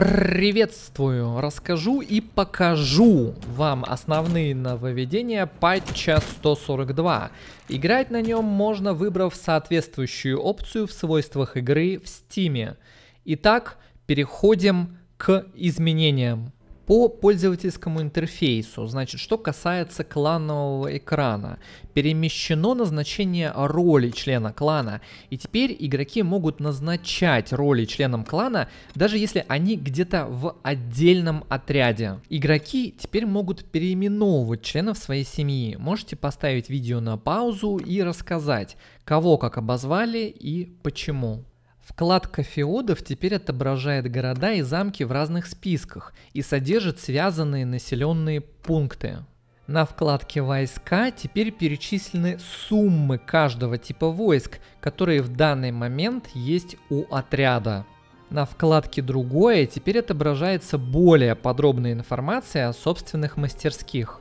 Приветствую! Расскажу и покажу вам основные нововведения патча 142. Играть на нем можно, выбрав соответствующую опцию в свойствах игры в Steam. Итак, переходим к изменениям. По пользовательскому интерфейсу, значит, что касается кланового экрана, перемещено назначение роли члена клана, и теперь игроки могут назначать роли членам клана, даже если они где-то в отдельном отряде. Игроки теперь могут переименовывать членов своей семьи. Можете поставить видео на паузу и рассказать, кого как обозвали и почему. Вкладка феодов теперь отображает города и замки в разных списках и содержит связанные населенные пункты. На вкладке «Войска» теперь перечислены суммы каждого типа войск, которые в данный момент есть у отряда. На вкладке «Другое» теперь отображается более подробная информация о собственных мастерских.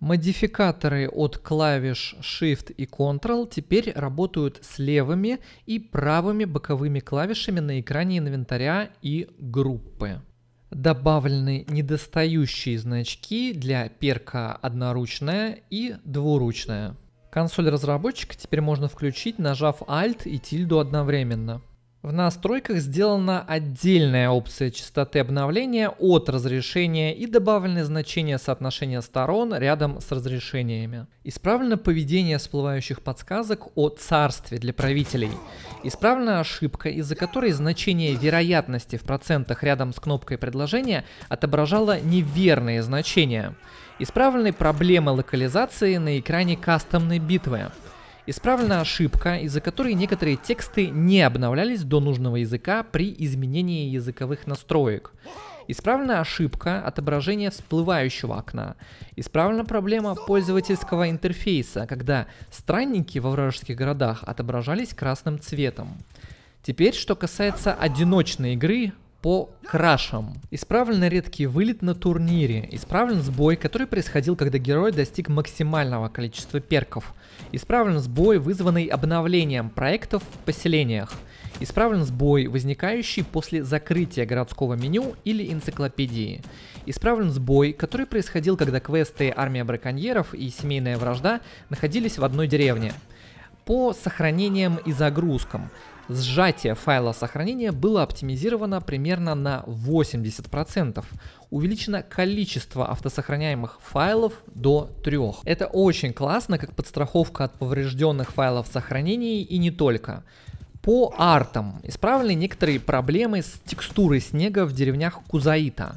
Модификаторы от клавиш Shift и Ctrl теперь работают с левыми и правыми боковыми клавишами на экране инвентаря и группы. Добавлены недостающие значки для перка одноручная и двуручная. Консоль разработчика теперь можно включить, нажав Alt и тильду одновременно. В настройках сделана отдельная опция частоты обновления от разрешения и добавлены значения соотношения сторон рядом с разрешениями. Исправлено поведение всплывающих подсказок о царстве для правителей. Исправлена ошибка, из-за которой значение вероятности в процентах рядом с кнопкой предложения отображало неверные значения. Исправлены проблемы локализации на экране кастомной битвы. Исправлена ошибка, из-за которой некоторые тексты не обновлялись до нужного языка при изменении языковых настроек. Исправлена ошибка отображения всплывающего окна. Исправлена проблема пользовательского интерфейса, когда странники во вражеских городах отображались красным цветом. Теперь, что касается одиночной игры, по крашам. Исправлен редкий вылет на турнире, исправлен сбой, который происходил, когда герой достиг максимального количества перков, исправлен сбой, вызванный обновлением проектов в поселениях, исправлен сбой, возникающий после закрытия городского меню или энциклопедии, исправлен сбой, который происходил, когда квесты «Армия браконьеров» и «Семейная вражда» находились в одной деревне, по сохранениям и загрузкам. Сжатие файла сохранения было оптимизировано примерно на 80%. Увеличено количество автосохраняемых файлов до 3. Это очень классно, как подстраховка от поврежденных файлов сохранений и не только. По артам исправлены некоторые проблемы с текстурой снега в деревнях Кузаита.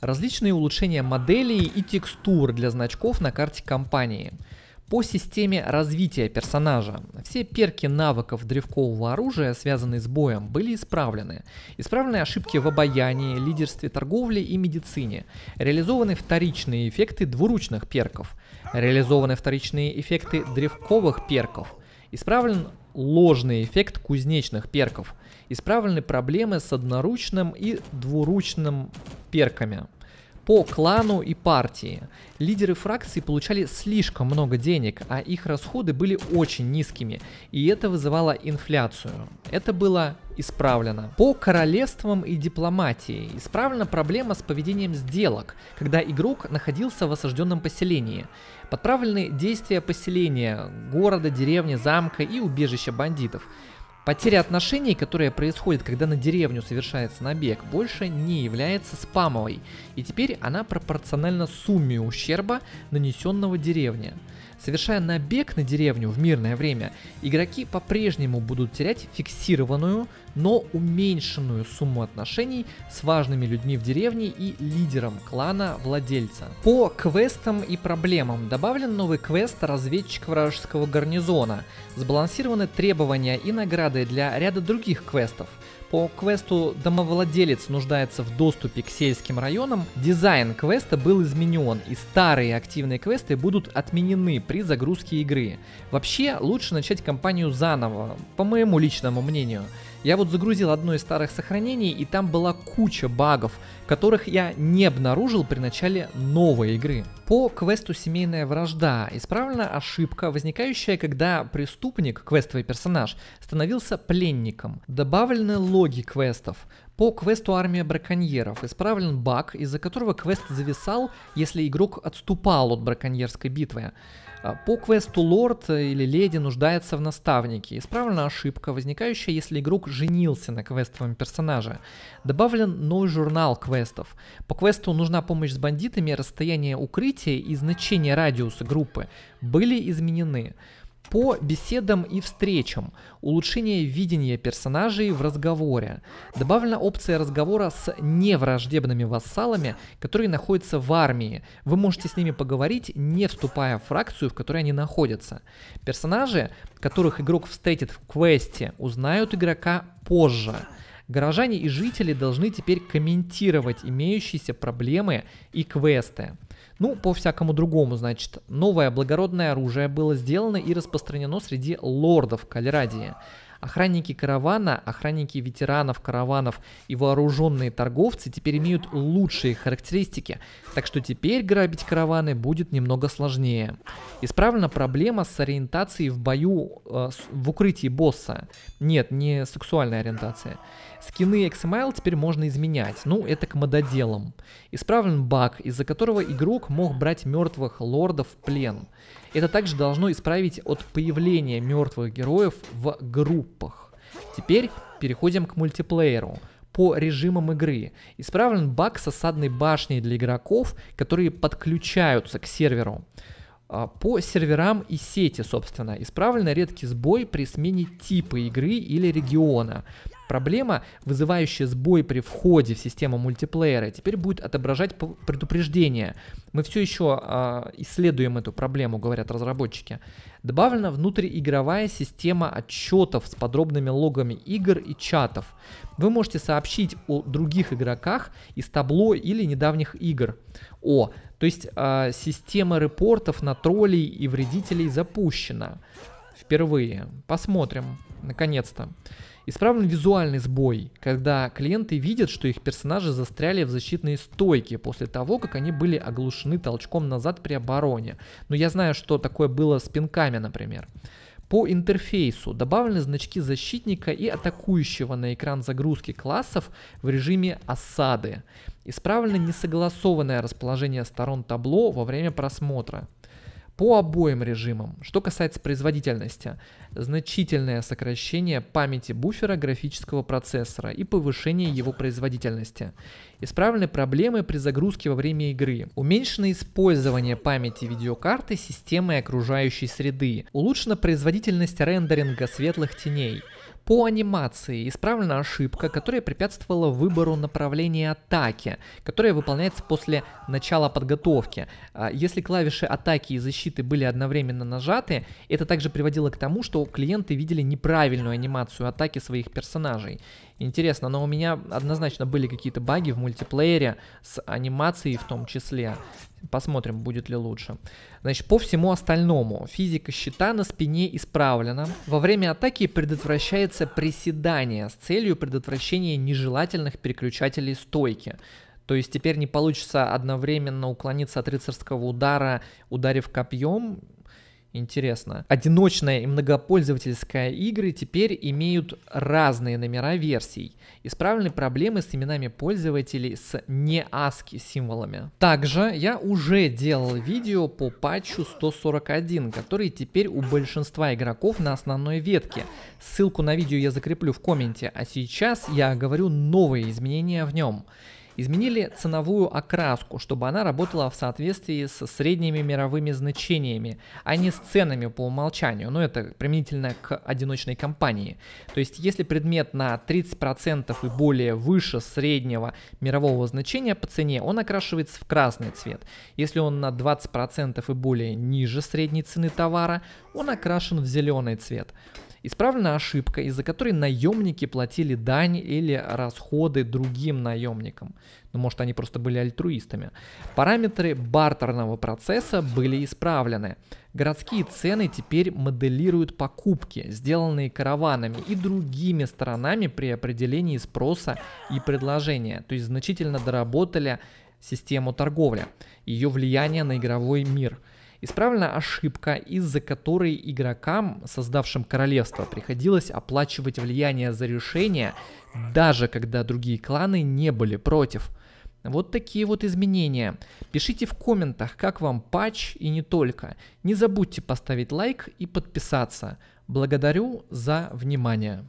Различные улучшения моделей и текстур для значков на карте компании – по системе развития персонажа. Все перки навыков древкового оружия, связанные с боем, были исправлены. Исправлены ошибки в обаянии, лидерстве торговли и медицине. Реализованы вторичные эффекты двуручных перков. Реализованы вторичные эффекты древковых перков. Исправлен ложный эффект кузнечных перков. Исправлены проблемы с одноручным и двуручным перками по клану и партии. Лидеры фракций получали слишком много денег, а их расходы были очень низкими, и это вызывало инфляцию. Это было исправлено. По королевствам и дипломатии исправлена проблема с поведением сделок, когда игрок находился в осажденном поселении. Подправлены действия поселения, города, деревни, замка и убежища бандитов. Потеря отношений, которая происходит, когда на деревню совершается набег, больше не является спамовой, и теперь она пропорциональна сумме ущерба, нанесенного деревне. Совершая набег на деревню в мирное время, игроки по-прежнему будут терять фиксированную, но уменьшенную сумму отношений с важными людьми в деревне и лидером клана владельца. По квестам и проблемам добавлен новый квест разведчик вражеского гарнизона. Сбалансированы требования и награды для ряда других квестов. По квесту «Домовладелец нуждается в доступе к сельским районам» дизайн квеста был изменен, и старые активные квесты будут отменены, при загрузке игры. Вообще, лучше начать компанию заново, по моему личному мнению. Я вот загрузил одно из старых сохранений, и там была куча багов, которых я не обнаружил при начале новой игры. По квесту «Семейная вражда» исправлена ошибка, возникающая, когда преступник, квестовый персонаж, становился пленником. Добавлены логи квестов. По квесту «Армия браконьеров» исправлен баг, из-за которого квест зависал, если игрок отступал от браконьерской битвы. А, по квесту «Лорд» или «Леди» нуждается в наставнике. Исправлена ошибка, возникающая, если игрок женился на квестовом персонаже. Добавлен новый журнал квестов. По квесту «Нужна помощь с бандитами» расстояние укрытия и значение радиуса группы были изменены по беседам и встречам, улучшение видения персонажей в разговоре. Добавлена опция разговора с невраждебными вассалами, которые находятся в армии. Вы можете с ними поговорить, не вступая в фракцию, в которой они находятся. Персонажи, которых игрок встретит в квесте, узнают игрока позже. Горожане и жители должны теперь комментировать имеющиеся проблемы и квесты. Ну, по всякому другому, значит, новое благородное оружие было сделано и распространено среди лордов Кальрадии. Охранники каравана, охранники ветеранов караванов и вооруженные торговцы теперь имеют лучшие характеристики, так что теперь грабить караваны будет немного сложнее. Исправлена проблема с ориентацией в бою э, в укрытии босса. Нет, не сексуальная ориентация. Скины XML теперь можно изменять, ну это к мододелам. Исправлен баг, из-за которого игрок мог брать мертвых лордов в плен. Это также должно исправить от появления мертвых героев в группах. Теперь переходим к мультиплееру по режимам игры. Исправлен баг с осадной башней для игроков, которые подключаются к серверу. А, по серверам и сети, собственно, исправлен редкий сбой при смене типа игры или региона. Проблема, вызывающая сбой при входе в систему мультиплеера, теперь будет отображать предупреждение. Мы все еще э, а, исследуем эту проблему, говорят разработчики. Добавлена внутриигровая система отчетов с подробными логами игр и чатов. Вы можете сообщить о других игроках из табло или недавних игр. О, то есть э, система репортов на троллей и вредителей запущена впервые. Посмотрим, наконец-то. Исправлен визуальный сбой, когда клиенты видят, что их персонажи застряли в защитной стойке после того, как они были оглушены толчком назад при обороне. Но я знаю, что такое было с пинками, например. По интерфейсу добавлены значки защитника и атакующего на экран загрузки классов в режиме осады. Исправлено несогласованное расположение сторон табло во время просмотра по обоим режимам. Что касается производительности, значительное сокращение памяти буфера графического процессора и повышение его производительности. Исправлены проблемы при загрузке во время игры. Уменьшено использование памяти видеокарты системой окружающей среды. Улучшена производительность рендеринга светлых теней. По анимации исправлена ошибка, которая препятствовала выбору направления атаки, которая выполняется после начала подготовки. А, если клавиши атаки и защиты были одновременно нажаты, это также приводило к тому, что клиенты видели неправильную анимацию атаки своих персонажей. Интересно, но у меня однозначно были какие-то баги в мультиплеере с анимацией в том числе. Посмотрим, будет ли лучше. Значит, по всему остальному. Физика щита на спине исправлена. Во время атаки предотвращается приседание с целью предотвращения нежелательных переключателей стойки. То есть теперь не получится одновременно уклониться от рыцарского удара, ударив копьем, Интересно. Одиночная и многопользовательская игры теперь имеют разные номера версий. Исправлены проблемы с именами пользователей с не ASCII символами. Также я уже делал видео по патчу 141, который теперь у большинства игроков на основной ветке. Ссылку на видео я закреплю в комменте, а сейчас я говорю новые изменения в нем. Изменили ценовую окраску, чтобы она работала в соответствии со средними мировыми значениями, а не с ценами по умолчанию. Но ну, это применительно к одиночной компании. То есть, если предмет на 30% и более выше среднего мирового значения по цене, он окрашивается в красный цвет. Если он на 20% и более ниже средней цены товара, он окрашен в зеленый цвет. Исправлена ошибка, из-за которой наемники платили дань или расходы другим наемникам. Ну, может, они просто были альтруистами. Параметры бартерного процесса были исправлены. Городские цены теперь моделируют покупки, сделанные караванами и другими сторонами при определении спроса и предложения. То есть значительно доработали систему торговли, ее влияние на игровой мир – Исправлена ошибка, из-за которой игрокам, создавшим королевство, приходилось оплачивать влияние за решение, даже когда другие кланы не были против. Вот такие вот изменения. Пишите в комментах, как вам патч и не только. Не забудьте поставить лайк и подписаться. Благодарю за внимание.